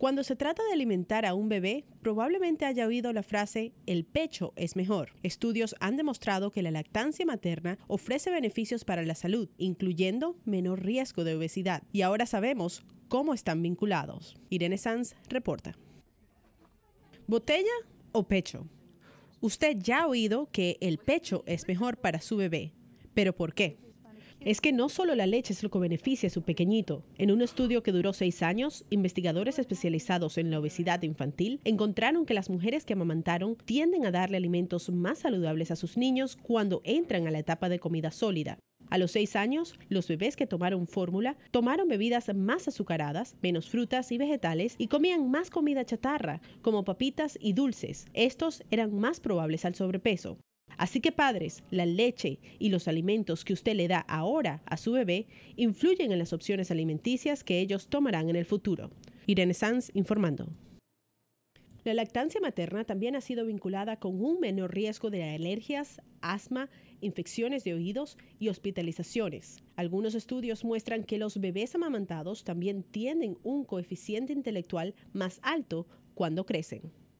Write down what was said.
Cuando se trata de alimentar a un bebé, probablemente haya oído la frase el pecho es mejor. Estudios han demostrado que la lactancia materna ofrece beneficios para la salud, incluyendo menor riesgo de obesidad. Y ahora sabemos cómo están vinculados. Irene Sanz reporta. ¿Botella o pecho? Usted ya ha oído que el pecho es mejor para su bebé, pero ¿por qué? es que no solo la leche es lo que beneficia a su pequeñito. En un estudio que duró seis años, investigadores especializados en la obesidad infantil encontraron que las mujeres que amamantaron tienden a darle alimentos más saludables a sus niños cuando entran a la etapa de comida sólida. A los seis años, los bebés que tomaron fórmula tomaron bebidas más azucaradas, menos frutas y vegetales y comían más comida chatarra, como papitas y dulces. Estos eran más probables al sobrepeso. Así que padres, la leche y los alimentos que usted le da ahora a su bebé influyen en las opciones alimenticias que ellos tomarán en el futuro. Irene Sanz informando. La lactancia materna también ha sido vinculada con un menor riesgo de alergias, asma, infecciones de oídos y hospitalizaciones. Algunos estudios muestran que los bebés amamantados también tienen un coeficiente intelectual más alto cuando crecen.